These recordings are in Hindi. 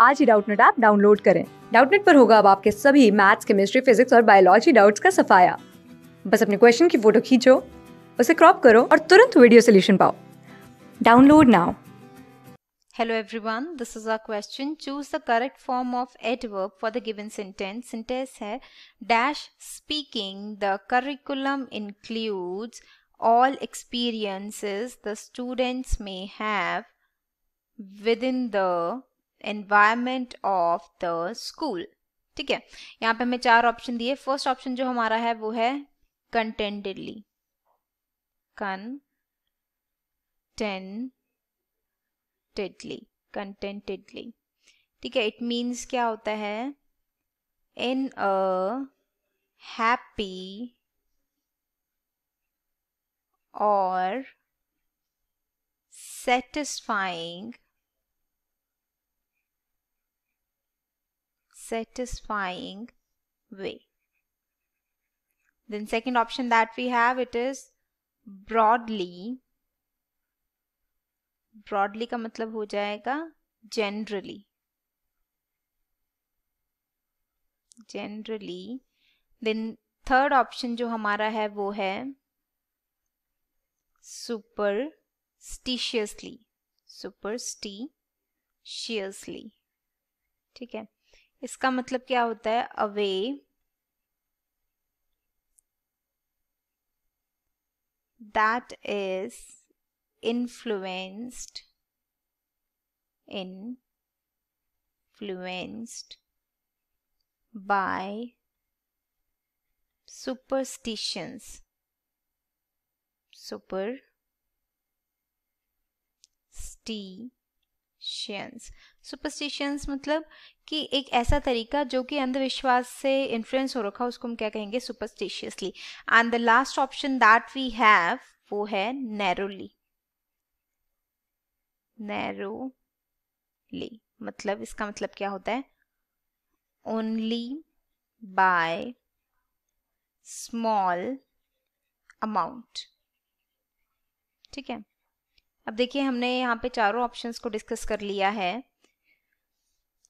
आज ही डाउटनेट ऐप डाउनलोड करें डाउटनेट पर होगा अब आपके सभी मैथ्स केमिस्ट्री फिजिक्स और बायोलॉजी डाउट्स का सफाया बस अपने क्वेश्चन की फोटो खींचो उसे क्रॉप करो और तुरंत वीडियो सोल्यूशन पाओ download now hello everyone this is a question choose the correct form of adverb for the given sentence sentence है dash speaking the curriculum includes all experiences the students may have within the environment of the school ठीक है यहाँ पे हमें चार ऑप्शन दिए फर्स्ट ऑप्शन जो हमारा है वो है कंटेंटेडली कंटेंटेडली कंटेंटेडली ठीक है इट मीन्स क्या होता है इन अ हैप्पी और satisfying satisfying way. Then second option that we have it is broadly. Broadly ka matlab ho jayega generally. Generally. Then third option jo hamara hai wo hai superstitiously. Superstitiously. ठीक है इसका मतलब क्या होता है a way that is influenced influenced by superstitions super स्टी सुपरस्टिशियंस सुपरस्टिशंस मतलब कि एक ऐसा तरीका जो कि अंधविश्वास से इन्फ्लुएंस हो रखा उसको हम क्या कहेंगे superstitiously and the last option that we have वो है नैरोली नैरोली मतलब इसका मतलब क्या होता है ओनली बाय स्मॉल अमाउंट ठीक है अब देखिए हमने यहाँ पे चारों ऑप्शंस को डिस्कस कर लिया है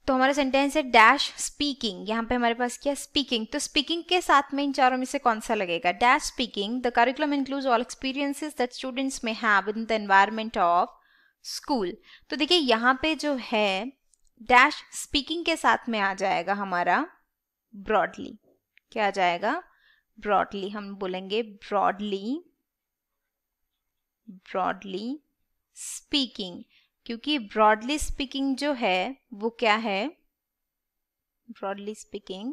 तो हमारा सेंटेंस है डैश स्पीकिंग यहाँ पे हमारे पास क्या स्पीकिंग तो स्पीकिंग के साथ में इन चारों में से कौन सा लगेगा dash speaking the curriculum include all experiences that students may have in the environment of school तो देखिए यहाँ पे जो है डैश स्पीकिंग के साथ में आ जाएगा हमारा ब्रॉडली क्या आ जाएगा ब्रॉडली हम बोलेंगे ब्रॉडली ब्रॉडली स्पीकिंग क्योंकि ब्रॉडली स्पीकिंग जो है वो क्या है ब्रॉडली स्पीकिंग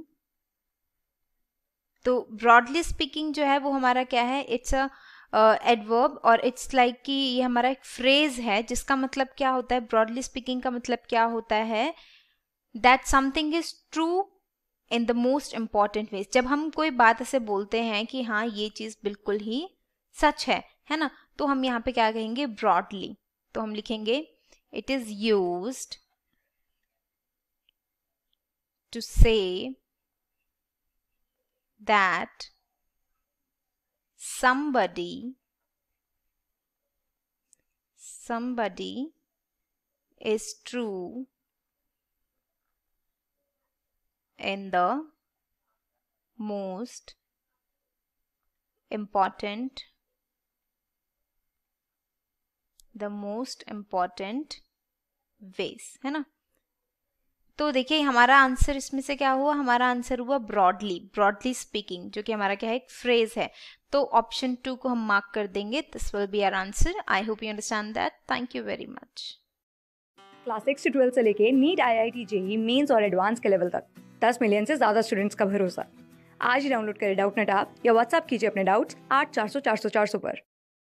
तो ब्रॉडली स्पीकिंग जो है वो हमारा क्या है इट्स अ एडवर्ब और इट्स लाइक कि ये हमारा एक फ्रेज है जिसका मतलब क्या होता है ब्रॉडली स्पीकिंग का मतलब क्या होता है that something is true in the most important ways जब हम कोई बात ऐसे बोलते हैं कि हाँ ये चीज़ बिल्कुल ही सच है है ना तो हम यहाँ पे क्या कहेंगे ब्रॉडली तो हम लिखेंगे it is used to say that somebody somebody is true in the most important the most important ways है ना तो देखिए हमारा आंसर इसमें से क्या हुआ हमारा आंसर हुआ ब्रॉडली ब्रॉडली स्पीकिंग जो कि हमारा क्या है एक फ्रेज है तो ऑप्शन टू को हम मार्क कर देंगे this will be our answer I hope you understand that thank you very much class six से ट्वेल्थ से लेके NEET I I T JEE mains और एडवांस के लेवल तक दस मिलियन से ज्यादा स्टूडेंट्स का भरोसा आज ही डाउनलोड करें डाउट नेट आप या व्हाट्सअप कीजिए अपने डाउट्स आठ चार सौ चार सौ चार सौ पर